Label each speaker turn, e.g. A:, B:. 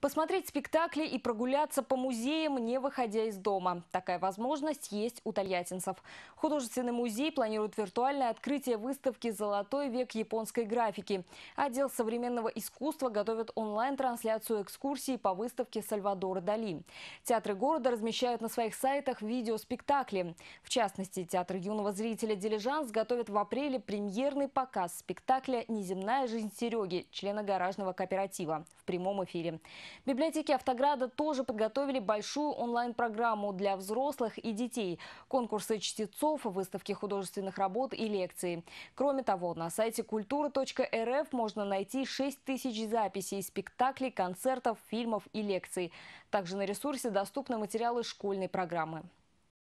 A: Посмотреть спектакли и прогуляться по музеям, не выходя из дома. Такая возможность есть у тольяттинцев. Художественный музей планирует виртуальное открытие выставки «Золотой век японской графики». Отдел современного искусства готовит онлайн-трансляцию экскурсии по выставке Сальвадора Дали. Театры города размещают на своих сайтах видеоспектакли. В частности, Театр юного зрителя «Дилижанс» готовит в апреле премьерный показ спектакля «Неземная жизнь Сереги», члена гаражного кооператива, в прямом эфире. Библиотеки Автограда тоже подготовили большую онлайн-программу для взрослых и детей. Конкурсы чтецов, выставки художественных работ и лекции. Кроме того, на сайте культура.рф можно найти 6 тысяч записей, спектаклей, концертов, фильмов и лекций. Также на ресурсе доступны материалы школьной программы.